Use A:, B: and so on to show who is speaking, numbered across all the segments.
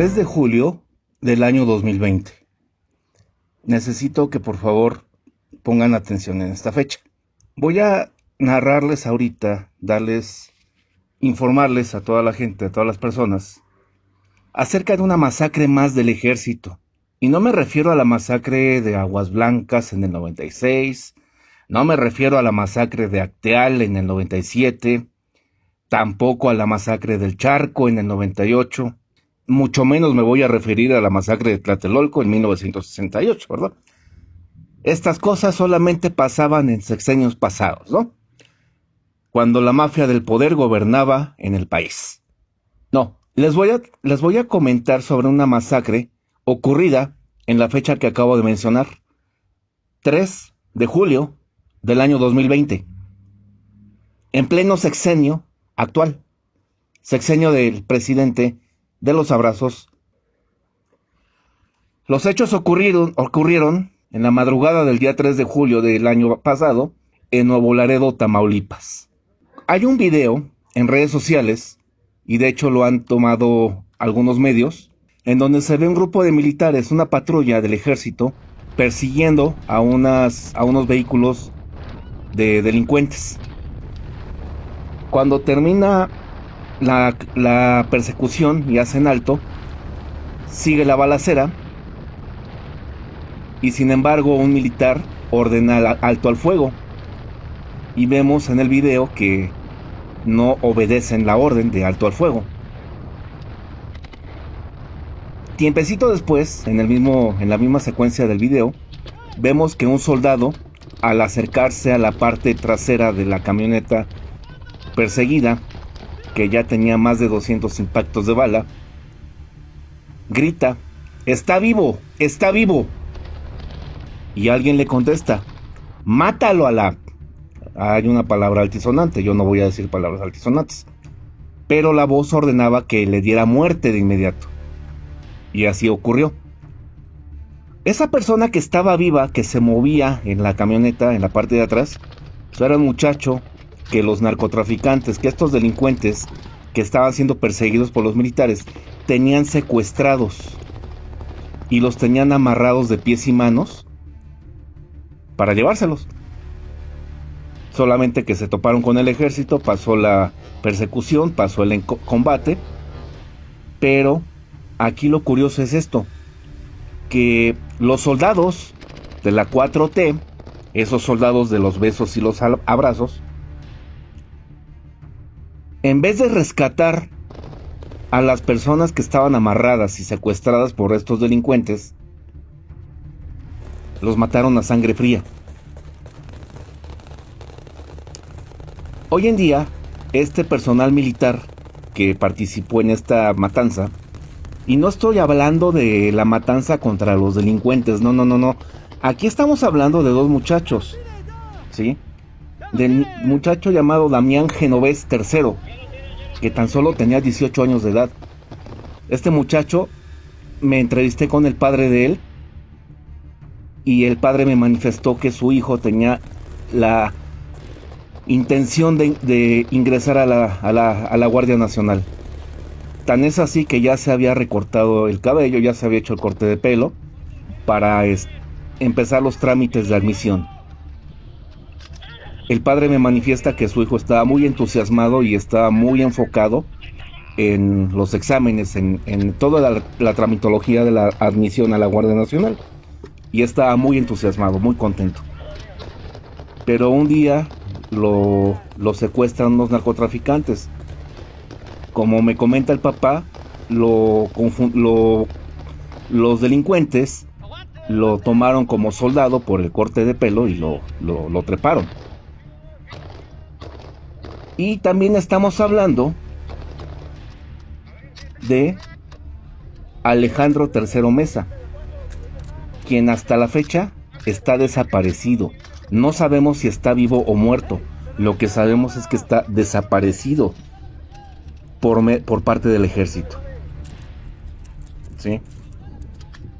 A: 3 de julio del año 2020. Necesito que por favor pongan atención en esta fecha. Voy a narrarles ahorita, darles, informarles a toda la gente, a todas las personas, acerca de una masacre más del ejército. Y no me refiero a la masacre de Aguas Blancas en el 96, no me refiero a la masacre de Acteal en el 97, tampoco a la masacre del Charco en el 98, mucho menos me voy a referir a la masacre de Tlatelolco en 1968, ¿verdad? Estas cosas solamente pasaban en sexenios pasados, ¿no? Cuando la mafia del poder gobernaba en el país. No, les voy a, les voy a comentar sobre una masacre ocurrida en la fecha que acabo de mencionar, 3 de julio del año 2020, en pleno sexenio actual, sexenio del presidente de los abrazos. Los hechos ocurrieron, ocurrieron en la madrugada del día 3 de julio del año pasado en Nuevo Laredo, Tamaulipas. Hay un video en redes sociales, y de hecho lo han tomado algunos medios, en donde se ve un grupo de militares, una patrulla del ejército, persiguiendo a, unas, a unos vehículos de delincuentes. Cuando termina la, persecución y hacen alto, sigue la balacera y sin embargo un militar ordena alto al fuego. Y vemos en el video que no obedecen la orden de alto al fuego. Tiempecito después, en, el mismo, en la misma secuencia del video, vemos que un soldado, al acercarse a la parte trasera de la camioneta perseguida, que ya tenía más de 200 impactos de bala, grita, está vivo, está vivo. Y alguien le contesta, mátalo a la... Hay una palabra altisonante, yo no voy a decir palabras altisonantes. Pero la voz ordenaba que le diera muerte de inmediato. Y así ocurrió. Esa persona que estaba viva, que se movía en la camioneta, en la parte de atrás, era un muchacho que los narcotraficantes, que estos delincuentes que estaban siendo perseguidos por los militares, tenían secuestrados y los tenían amarrados de pies y manos para llevárselos. Solamente que se toparon con el ejército, pasó la persecución, pasó el combate, pero aquí lo curioso es esto, que los soldados de la 4T, esos soldados de los besos y los abrazos, en vez de rescatar a las personas que estaban amarradas y secuestradas por estos delincuentes, los mataron a sangre fría. Hoy en día, este personal militar que participó en esta matanza, y no estoy hablando de la matanza contra los delincuentes, no, no, no, no. Aquí estamos hablando de dos muchachos, ¿sí? del muchacho llamado Damián Genovés III, que tan solo tenía 18 años de edad. Este muchacho me entrevisté con el padre de él y el padre me manifestó que su hijo tenía la intención de, ingresar a la, a, la, a la Guardia Nacional. Tan es así que ya se había recortado el cabello, ya se había hecho el corte de pelo para empezar los trámites de admisión. El padre me manifiesta que su hijo estaba muy entusiasmado y estaba muy enfocado en los exámenes, en, toda la, tramitología de la admisión a la Guardia Nacional. Y estaba muy entusiasmado, muy contento. Pero un día lo, secuestran los narcotraficantes. Como me comenta el papá, los delincuentes lo tomaron como soldado por el corte de pelo y lo treparon y también estamos hablando de Alejandro III Mesa, quien hasta la fecha está desaparecido. No sabemos si está vivo o muerto. Lo que sabemos es que está desaparecido por, por parte del ejército.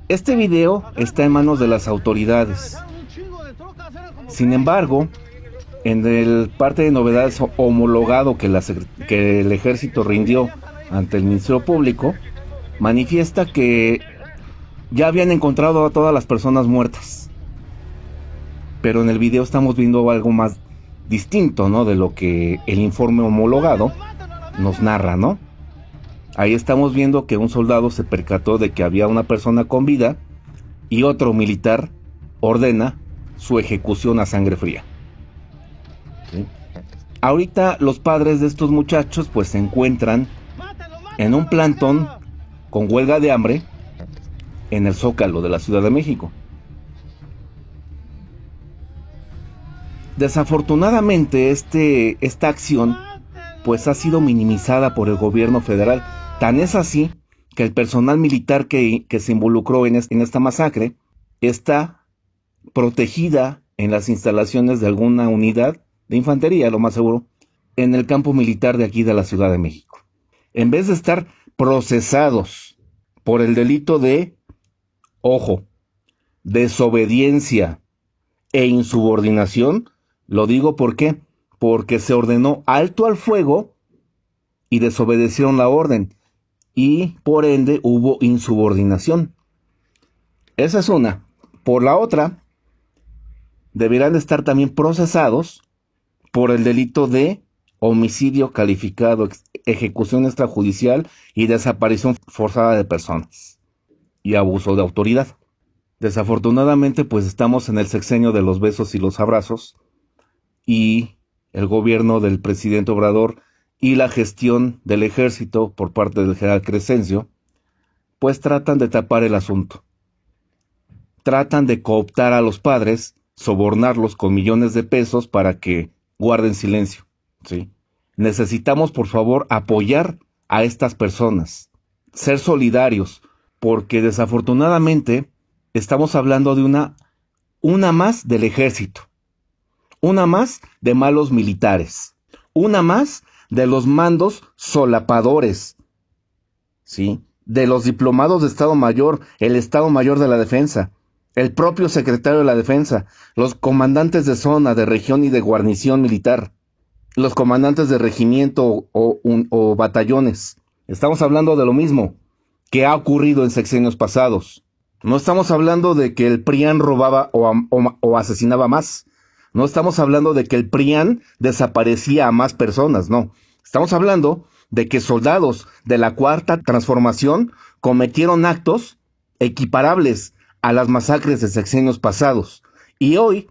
A: Este video está en manos de las autoridades. Sin embargo, en el parte de novedades homologado que, el ejército rindió ante el Ministerio Público, manifiesta que ya habían encontrado a todas las personas muertas. Pero en el video estamos viendo algo más distinto, ¿no? De lo que el informe homologado nos narra, ¿no? Ahí estamos viendo que un soldado se percató de que había una persona con vida y otro militar ordena su ejecución a sangre fría. Ahorita los padres de estos muchachos pues se encuentran en un plantón con huelga de hambre en el Zócalo de la Ciudad de México. Desafortunadamente este, esta acción pues ha sido minimizada por el gobierno federal. Tan es así que el personal militar que, se involucró en, en esta masacre está protegida en las instalaciones de alguna unidad de infantería, lo más seguro, en el campo militar de aquí de la Ciudad de México. En vez de estar procesados por el delito de, ojo, desobediencia e insubordinación, lo digo porque porque se ordenó alto al fuego y desobedecieron la orden y por ende hubo insubordinación. Esa es una. Por la otra, deberán estar también procesados por el delito de homicidio calificado, ejecución extrajudicial y desaparición forzada de personas y abuso de autoridad. Desafortunadamente, pues estamos en el sexenio de los besos y los abrazos y el gobierno del presidente Obrador y la gestión del ejército por parte del general Crescencio, pues tratan de tapar el asunto. Tratan de cooptar a los padres, sobornarlos con millones de pesos para que guarden silencio. ¿sí? Necesitamos, por favor, apoyar a estas personas, ser solidarios, porque desafortunadamente estamos hablando de una, una más del ejército, una más de malos militares, una más de los mandos solapadores, ¿sí? de los diplomados de Estado Mayor, el Estado Mayor de la Defensa, el propio secretario de la Defensa, los comandantes de zona, de región y de guarnición militar, los comandantes de regimiento o, batallones. Estamos hablando de lo mismo que ha ocurrido en sexenios pasados. No estamos hablando de que el PRIAN robaba o, o, asesinaba más. No estamos hablando de que el PRIAN desaparecía a más personas, no. Estamos hablando de que soldados de la cuarta transformación cometieron actos equiparables a las masacres de sexenios pasados y hoy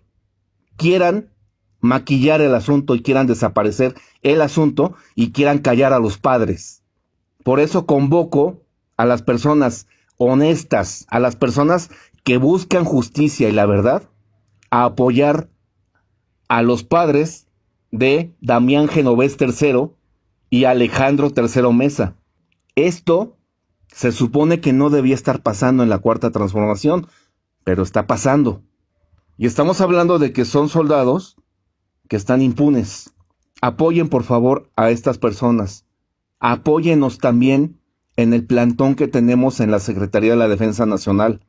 A: quieran maquillar el asunto y quieran desaparecer el asunto y quieran callar a los padres. Por eso convoco a las personas honestas, a las personas que buscan justicia y la verdad, a apoyar a los padres de Damián Genovés III y Alejandro III Mesa. Esto se supone que no debía estar pasando en la cuarta transformación, pero está pasando. Y estamos hablando de que son soldados que están impunes. Apoyen por favor a estas personas. Apóyenos también en el plantón que tenemos en la Secretaría de la Defensa Nacional.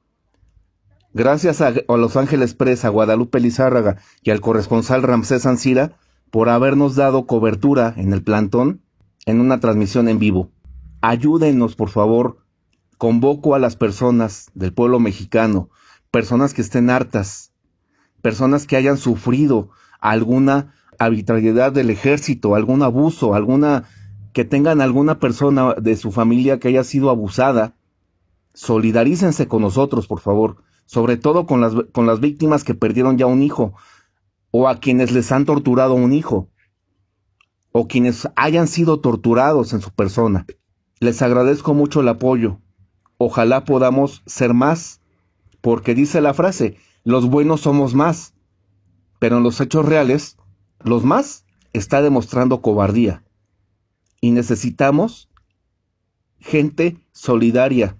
A: Gracias a, Los Ángeles Press, a Guadalupe Lizárraga y al corresponsal Ramsés Ancira por habernos dado cobertura en el plantón en una transmisión en vivo ayúdenos, por favor. Convoco a las personas del pueblo mexicano, personas que estén hartas, personas que hayan sufrido alguna arbitrariedad del ejército, algún abuso, alguna que tengan alguna persona de su familia que haya sido abusada, solidarícense con nosotros, por favor, sobre todo con las, con las víctimas que perdieron ya un hijo o a quienes les han torturado un hijo o quienes hayan sido torturados en su persona. Les agradezco mucho el apoyo. Ojalá podamos ser más, porque dice la frase, los buenos somos más, pero en los hechos reales, los más está demostrando cobardía. Y necesitamos gente solidaria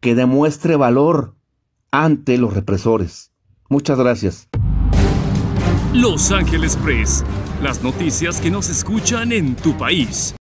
A: que demuestre valor ante los represores. Muchas gracias. Los Ángeles Press, las noticias que nos escuchan en tu país.